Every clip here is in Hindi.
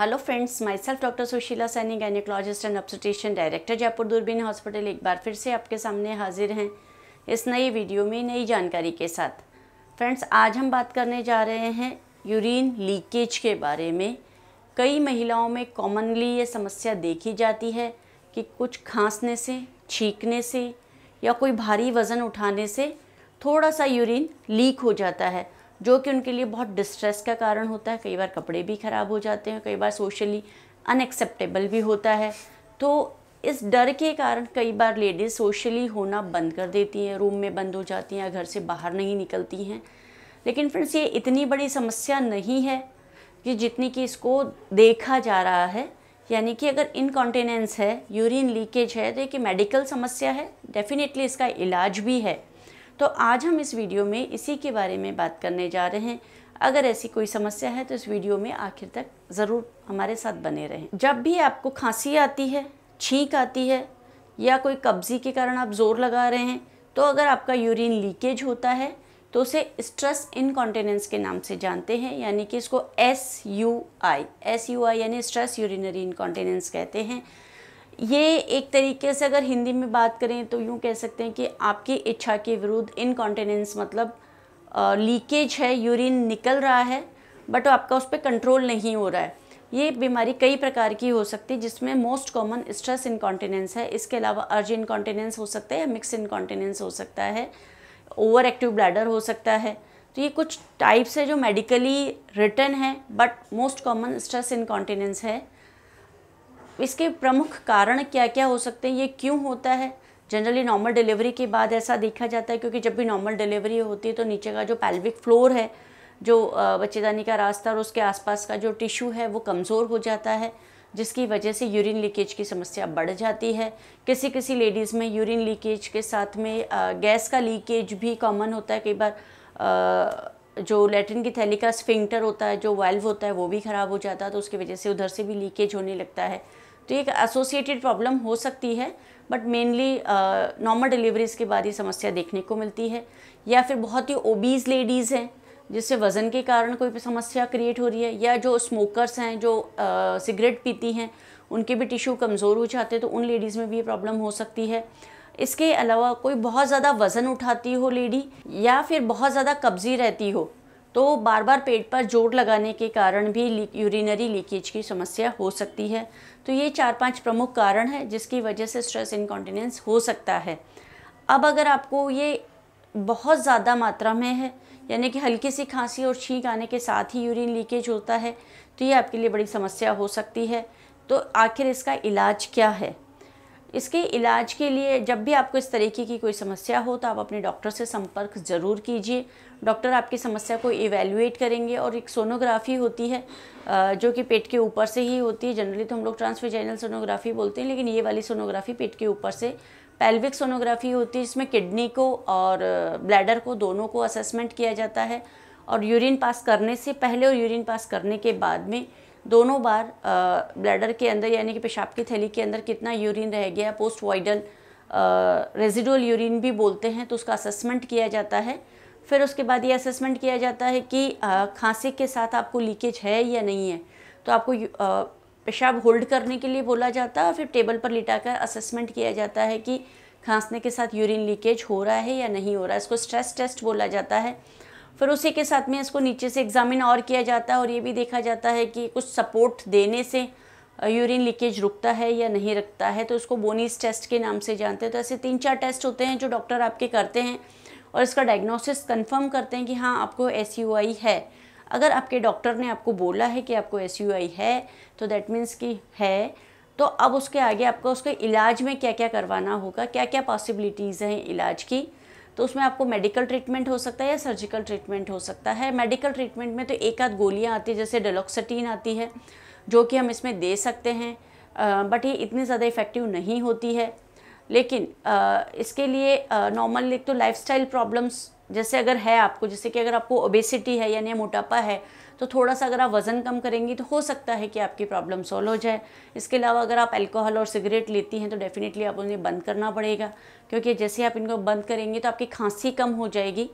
hello friends myself doctor Sushila Saini gynaecologist and अपसोटेशन डायरेक्टर जयपुर दूरबीन हॉस्पिटल एक बार फिर से आपके सामने हाजिर हैं इस नई वीडियो में नई जानकारी के साथ फ्रेंड्स आज हम बात करने जा रहे हैं यूरिन लीकेज के बारे में कई महिलाओं में कॉमनली ये समस्या देखी जाती है कि कुछ खांसने से छींकने से या कोई भारी वज़न उठाने से थोड़ा सा यूरिन लीक हो जाता है जो कि उनके लिए बहुत डिस्ट्रेस का कारण होता है कई बार कपड़े भी ख़राब हो जाते हैं कई बार सोशली अनएक्सेप्टेबल भी होता है तो इस डर के कारण कई बार लेडीज़ सोशली होना बंद कर देती हैं रूम में बंद हो जाती हैं घर से बाहर नहीं निकलती हैं लेकिन फ्रेंड्स ये इतनी बड़ी समस्या नहीं है कि जितनी कि इसको देखा जा रहा है यानी कि अगर इनकॉन्टिनेंस है यूरिन लीकेज है तो एक मेडिकल समस्या है डेफिनेटली इसका इलाज भी है तो आज हम इस वीडियो में इसी के बारे में बात करने जा रहे हैं अगर ऐसी कोई समस्या है तो इस वीडियो में आखिर तक ज़रूर हमारे साथ बने रहें जब भी आपको खांसी आती है छींक आती है या कोई कब्जी के कारण आप ज़ोर लगा रहे हैं तो अगर आपका यूरिन लीकेज होता है तो उसे स्ट्रेस इनकॉन्टिनेंस के नाम से जानते हैं यानी कि इसको S U I S U I यानी स्ट्रेस यूरिनरी इनकॉन्टिनेंस कहते हैं ये एक तरीके से अगर हिंदी में बात करें तो यूँ कह सकते हैं कि आपकी इच्छा के विरुद्ध इनकॉन्टिनेंस मतलब लीकेज है यूरिन निकल रहा है बट आपका उस पर कंट्रोल नहीं हो रहा है ये बीमारी कई प्रकार की हो सकती है जिसमें मोस्ट कॉमन स्ट्रेस इनकॉन्टिनेंस है इसके अलावा अर्ज इनकॉन्टिनेंस हो सकता है या मिक्स इनकॉन्टिनेंस हो सकता है ओवर एक्टिव ब्लैडर हो सकता है तो ये कुछ टाइप्स है जो मेडिकली रिटर्न है but most common stress incontinence है इसके प्रमुख कारण क्या क्या हो सकते हैं ये क्यों होता है जनरली नॉर्मल डिलीवरी के बाद ऐसा देखा जाता है क्योंकि जब भी नॉर्मल डिलीवरी होती है तो नीचे का जो पैल्विक फ्लोर है जो बच्चेदानी का रास्ता और उसके आसपास का जो टिश्यू है वो कमज़ोर हो जाता है जिसकी वजह से यूरिन लीकेज की समस्या बढ़ जाती है किसी किसी लेडीज़ में यूरिन लीकेज के साथ में गैस का लीकेज भी कॉमन होता है कई बार जो लेटरिन की थैली का स्फिंक्टर होता है जो वाल्व होता है वो भी ख़राब हो जाता है तो उसकी वजह से उधर से भी लीकेज होने लगता है तो एक एसोसिएटेड प्रॉब्लम हो सकती है बट मेनली नॉर्मल डिलीवरीज के बाद ये समस्या देखने को मिलती है या फिर बहुत ही ओबीज लेडीज़ हैं जिससे वज़न के कारण कोई समस्या क्रिएट हो रही है या जो स्मोकर्स हैं जो सिगरेट uh, पीती हैं उनके भी टिश्यू कमज़ोर हो जाते हैं तो उन लेडीज़ में भी ये प्रॉब्लम हो सकती है इसके अलावा कोई बहुत ज़्यादा वज़न उठाती हो लेडी या फिर बहुत ज़्यादा कब्ज़ी रहती हो तो बार बार पेट पर जोर लगाने के कारण भी यूरिनरी लीकेज की समस्या हो सकती है तो ये चार पांच प्रमुख कारण है जिसकी वजह से स्ट्रेस इनकॉन्टिनेंस हो सकता है अब अगर आपको ये बहुत ज़्यादा मात्रा में है यानी कि हल्की सी खांसी और छींक आने के साथ ही यूरिन लीकेज होता है तो ये आपके लिए बड़ी समस्या हो सकती है तो आखिर इसका इलाज क्या है इसके इलाज के लिए जब भी आपको इस तरीके की कोई समस्या हो तो आप अपने डॉक्टर से संपर्क ज़रूर कीजिए डॉक्टर आपकी समस्या को इवेल्युएट करेंगे और एक सोनोग्राफी होती है जो कि पेट के ऊपर से ही होती है जनरली तो हम लोग ट्रांसवेजाइनल सोनोग्राफी बोलते हैं लेकिन ये वाली सोनोग्राफी पेट के ऊपर से पेल्विक सोनोग्राफी होती है जिसमें किडनी को और ब्लैडर को दोनों को असेसमेंट किया जाता है और यूरिन पास करने से पहले और यूरिन पास करने के बाद में दोनों बार ब्लैडर के अंदर यानी कि पेशाब की थैली के अंदर कितना यूरिन रह गया पोस्ट वाइडल रेजिडुअल यूरिन भी बोलते हैं तो उसका असेसमेंट किया जाता है फिर उसके बाद ये असेसमेंट किया जाता है कि खांसी के साथ आपको लीकेज है या नहीं है तो आपको पेशाब होल्ड करने के लिए बोला जाता है और फिर टेबल पर लिटा कर असेसमेंट किया जाता है कि खांसने के साथ यूरिन लीकेज हो रहा है या नहीं हो रहा है इसको स्ट्रेस टेस्ट बोला जाता है फिर उसी के साथ में इसको नीचे से एग्ज़ामिन और किया जाता है और ये भी देखा जाता है कि कुछ सपोर्ट देने से यूरिन लीकेज रुकता है या नहीं रखता है तो उसको बोनीस टेस्ट के नाम से जानते हैं तो ऐसे तीन चार टेस्ट होते हैं जो डॉक्टर आपके करते हैं और इसका डायग्नोसिस कंफर्म करते हैं कि हाँ आपको एस है अगर आपके डॉक्टर ने आपको बोला है कि आपको एस है तो दैट मीन्स कि है तो अब उसके आगे आपको उसके इलाज में क्या क्या करवाना होगा क्या क्या पॉसिबिलिटीज़ हैं इलाज की तो उसमें आपको मेडिकल ट्रीटमेंट हो सकता है या सर्जिकल ट्रीटमेंट हो सकता है मेडिकल ट्रीटमेंट में तो एक आध गोलियाँ आती है जैसे डेलोक्सटीन आती है जो कि हम इसमें दे सकते हैं बट ये इतनी ज़्यादा इफ़ेक्टिव नहीं होती है लेकिन आ, इसके लिए नॉर्मल एक तो लाइफ प्रॉब्लम्स जैसे अगर है आपको जैसे कि अगर आपको ओबेसिटी है यानी मोटापा है तो थोड़ा सा अगर आप वज़न कम करेंगी तो हो सकता है कि आपकी प्रॉब्लम सॉल्व हो जाए इसके अलावा अगर आप अल्कोहल और सिगरेट लेती हैं तो डेफ़िनेटली आप उन्हें बंद करना पड़ेगा क्योंकि जैसे आप इनको बंद करेंगे तो आपकी खांसी कम हो जाएगी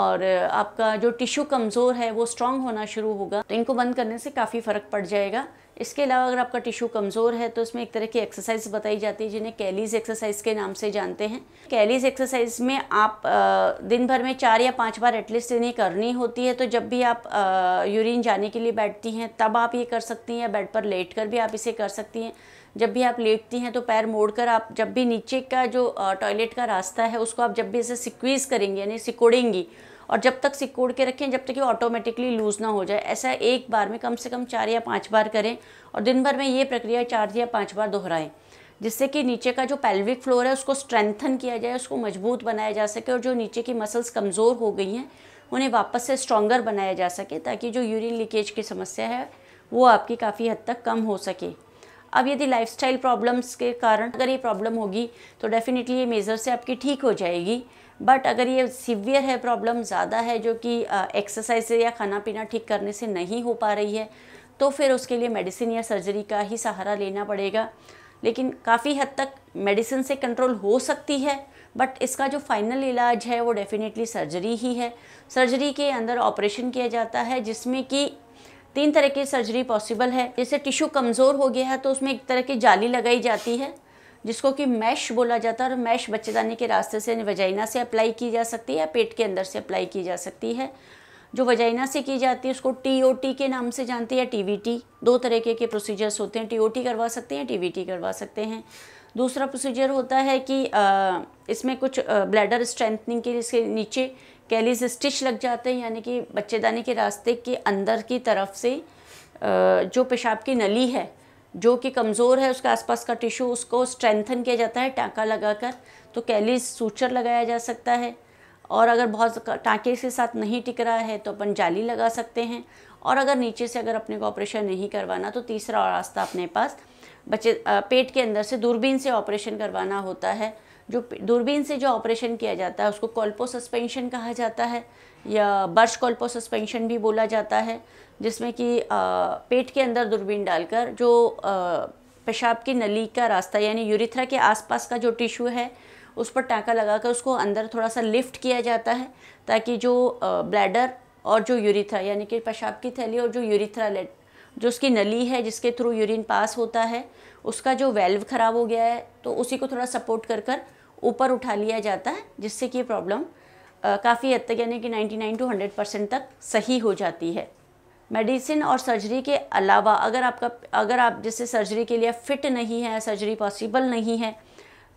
और आपका जो टिश्यू कमज़ोर है वो स्ट्रांग होना शुरू होगा तो इनको बंद करने से काफ़ी फ़र्क पड़ जाएगा इसके अलावा अगर आपका टिश्यू कमज़ोर है तो इसमें एक तरह की एक्सरसाइज बताई जाती है जिन्हें कैलीज एक्सरसाइज के नाम से जानते हैं कैलीज एक्सरसाइज में आप दिन भर में चार या पाँच बार एटलीस्ट इन्हें करनी होती है तो जब भी आप यूरिन जाने के लिए बैठती हैं तब आप ये कर सकती हैं या बेड पर लेट कर भी आप इसे कर सकती हैं जब भी आप लेटती हैं तो पैर मोड़कर आप जब भी नीचे का जो टॉयलेट का रास्ता है उसको आप जब भी इसे सिक्वीज़ करेंगी यानी सिकोड़ेंगी और जब तक सिकोड़ के रखें जब तक ये ऑटोमेटिकली लूज़ ना हो जाए ऐसा एक बार में कम से कम चार या पाँच बार करें और दिन भर में ये प्रक्रिया चार या पाँच बार दोहराएं जिससे कि नीचे का जो पेल्विक फ्लोर है उसको स्ट्रेंथन किया जाए उसको मजबूत बनाया जा सके और जो नीचे की मसल्स कमज़ोर हो गई हैं उन्हें वापस से स्ट्रॉन्गर बनाया जा सके ताकि जो यूरिन लीकेज की समस्या है वो आपकी काफ़ी हद तक कम हो सके अब यदि लाइफस्टाइल प्रॉब्लम्स के कारण अगर ये प्रॉब्लम होगी तो डेफ़िनेटली ये मेज़र से आपकी ठीक हो जाएगी बट अगर ये सीवियर है प्रॉब्लम ज़्यादा है जो कि एक्सरसाइज से या खाना पीना ठीक करने से नहीं हो पा रही है तो फिर उसके लिए मेडिसिन या सर्जरी का ही सहारा लेना पड़ेगा लेकिन काफ़ी हद तक मेडिसिन से कंट्रोल हो सकती है बट इसका जो फाइनल इलाज है वो डेफिनेटली सर्जरी ही है सर्जरी के अंदर ऑपरेशन किया जाता है जिसमें कि तीन तरह की सर्जरी पॉसिबल है जैसे टिश्यू कमज़ोर हो गया है तो उसमें एक तरह की जाली लगाई जाती है जिसको कि मैश बोला जाता है और मैश बच्चेदानी के रास्ते से वजाइना से अप्लाई की जा सकती है या पेट के अंदर से अप्लाई की जा सकती है जो वजाइना से की जाती है उसको टी के नाम से जानते हैं टी दो तरीके के प्रोसीजर्स होते हैं टी करवा सकते हैं या टी करवा सकते हैं दूसरा प्रोसीजर होता है कि आ, इसमें कुछ ब्लैडर स्ट्रेंथनिंग के इसके नीचे कैलिस स्टिच लग जाते हैं यानी कि बच्चेदानी के रास्ते के अंदर की तरफ से आ, जो पेशाब की नली है जो कि कमज़ोर है उसके आसपास का टिश्यू उसको स्ट्रेंथन किया जाता है टाँका लगाकर तो कैलिस सूचर लगाया जा सकता है और अगर बहुत टाँके के साथ नहीं टिक रहा है तो अपन जाली लगा सकते हैं और अगर नीचे से अगर अपने को ऑपरेशन नहीं करवाना तो तीसरा रास्ता अपने पास बच्चे पेट के अंदर से दूरबीन से ऑपरेशन करवाना होता है जो दूरबीन से जो ऑपरेशन किया जाता है उसको कॉल्पो सस्पेंशन कहा जाता है या बर्श कॉल्पो सस्पेंशन भी बोला जाता है जिसमें कि पेट के अंदर दूरबीन डालकर जो पेशाब की नली का रास्ता यानी यूरिथ्रा के आसपास का जो टिश्यू है उस पर टाँका लगाकर उसको अंदर थोड़ा सा लिफ्ट किया जाता है ताकि जो ब्लैडर और जो यूरिथ्रा यानी कि पेशाब की थैली और जो यूरिथ्रा लेट जो उसकी नली है जिसके थ्रू यूरिन पास होता है उसका जो वेल्व ख़राब हो गया है तो उसी को थोड़ा सपोर्ट कर कर ऊपर उठा लिया जाता है जिससे कि प्रॉब्लम काफ़ी हद तक यानी कि 99 टू 100 परसेंट तक सही हो जाती है मेडिसिन और सर्जरी के अलावा अगर आपका अगर आप जैसे सर्जरी के लिए फ़िट नहीं है सर्जरी पॉसिबल नहीं है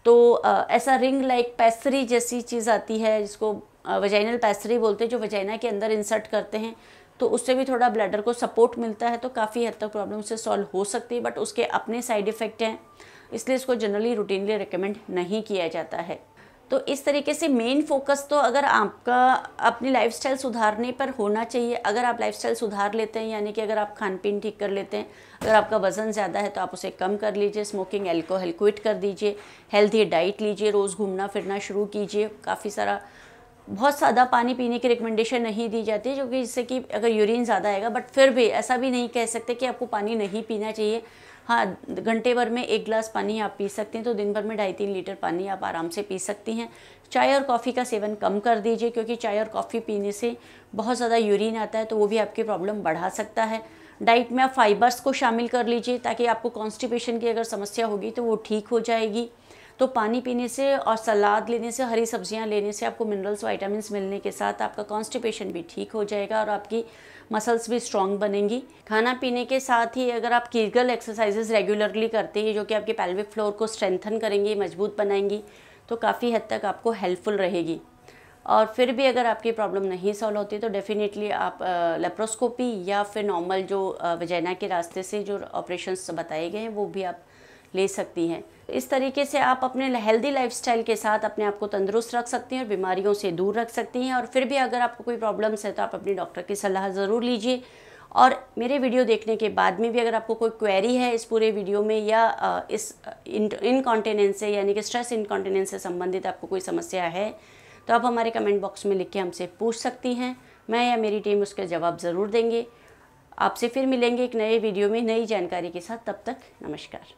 तो ऐसा रिंग लाइक पैसरी जैसी चीज़ आती है जिसको वजाइनल पैसरी बोलते हैं जो वजाइना के अंदर इंसर्ट करते हैं तो उससे भी थोड़ा ब्लैडर को सपोर्ट मिलता है तो काफ़ी हद तक प्रॉब्लम उससे सॉल्व हो सकती है बट उसके अपने साइड इफ़ेक्ट हैं इसलिए इसको जनरली रूटीनली रिकमेंड नहीं किया जाता है तो इस तरीके से मेन फोकस तो अगर आपका अपनी लाइफस्टाइल सुधारने पर होना चाहिए अगर आप लाइफस्टाइल सुधार लेते हैं यानी कि अगर आप खान पीन ठीक कर लेते हैं अगर आपका वज़न ज़्यादा है तो आप उसे कम कर लीजिए स्मोकिंग एल्कोहल क्विट कर दीजिए हेल्थी डाइट लीजिए रोज़ घूमना फिरना शुरू कीजिए काफ़ी सारा बहुत सादा पानी पीने की रिकमेंडेशन नहीं दी जाती जो कि जिससे कि अगर यूरिन ज़्यादा आएगा बट फिर भी ऐसा भी नहीं कह सकते कि आपको पानी नहीं पीना चाहिए हाँ घंटे भर में एक ग्लास पानी आप पी सकते हैं तो दिन भर में ढाई तीन लीटर पानी आप आराम से पी सकती हैं चाय और कॉफ़ी का सेवन कम कर दीजिए क्योंकि चाय और कॉफ़ी पीने से बहुत ज़्यादा यूरिन आता है तो वो भी आपकी प्रॉब्लम बढ़ा सकता है डाइट में आप फाइबर्स को शामिल कर लीजिए ताकि आपको कॉन्स्टिपेशन की अगर समस्या होगी तो वो ठीक हो जाएगी तो पानी पीने से और सलाद लेने से हरी सब्जियां लेने से आपको मिनरल्स वाइटामिन मिलने के साथ आपका कॉन्स्टिपेशन भी ठीक हो जाएगा और आपकी मसल्स भी स्ट्रॉन्ग बनेंगी खाना पीने के साथ ही अगर आप कीगल एक्सरसाइजेज रेगुलरली करते हैं जो कि आपके पैल्विक फ्लोर को स्ट्रेंथन करेंगी मजबूत बनाएंगी तो काफ़ी हद तक आपको हेल्पफुल रहेगी और फिर भी अगर आपकी प्रॉब्लम नहीं सॉल्व होती तो डेफ़िनेटली आप लेप्रोस्कोपी या फिर नॉर्मल जो वजैना के रास्ते से जो ऑपरेशंस बताए गए हैं वो भी आप ले सकती हैं इस तरीके से आप अपने हेल्दी लाइफस्टाइल के साथ अपने आप को तंदुरुस्त रख सकती हैं और बीमारियों से दूर रख सकती हैं और फिर भी अगर आपको कोई प्रॉब्लम्स है तो आप अपने डॉक्टर की सलाह ज़रूर लीजिए और मेरे वीडियो देखने के बाद में भी अगर आपको कोई क्वेरी है इस पूरे वीडियो में या इस इनकॉन्टिनेंस से यानी कि स्ट्रेस इनकॉन्टिनेंस से संबंधित आपको कोई समस्या है तो आप हमारे कमेंट बॉक्स में लिख के हमसे पूछ सकती हैं मैं या मेरी टीम उसका जवाब ज़रूर देंगे आपसे फिर मिलेंगे एक नए वीडियो में नई जानकारी के साथ तब तक नमस्कार